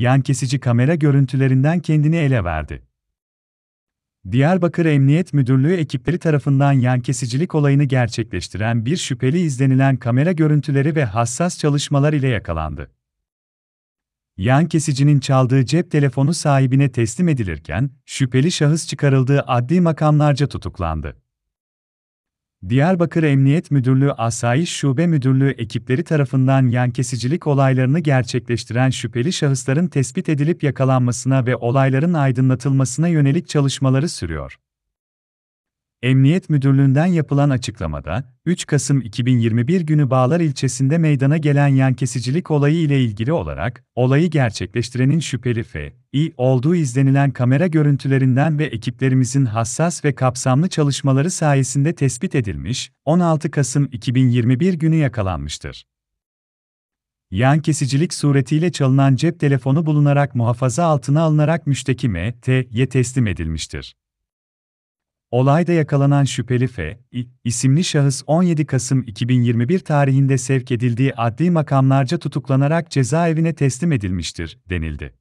yan kesici kamera görüntülerinden kendini ele verdi. Diyarbakır Emniyet Müdürlüğü ekipleri tarafından yan kesicilik olayını gerçekleştiren bir şüpheli izlenilen kamera görüntüleri ve hassas çalışmalar ile yakalandı. Yan kesicinin çaldığı cep telefonu sahibine teslim edilirken şüpheli şahıs çıkarıldığı adli makamlarca tutuklandı. Diyarbakır Emniyet Müdürlüğü Asayiş Şube Müdürlüğü ekipleri tarafından yan kesicilik olaylarını gerçekleştiren şüpheli şahısların tespit edilip yakalanmasına ve olayların aydınlatılmasına yönelik çalışmaları sürüyor. Emniyet Müdürlüğü'nden yapılan açıklamada, 3 Kasım 2021 günü Bağlar ilçesinde meydana gelen yan kesicilik olayı ile ilgili olarak, olayı gerçekleştirenin şüpheli F iyi olduğu izlenilen kamera görüntülerinden ve ekiplerimizin hassas ve kapsamlı çalışmaları sayesinde tespit edilmiş, 16 Kasım 2021 günü yakalanmıştır. Yan kesicilik suretiyle çalınan cep telefonu bulunarak muhafaza altına alınarak müşteki M.T.'ye teslim edilmiştir. Olayda yakalanan şüpheli F. isimli şahıs 17 Kasım 2021 tarihinde sevk edildiği adli makamlarca tutuklanarak cezaevine teslim edilmiştir, denildi.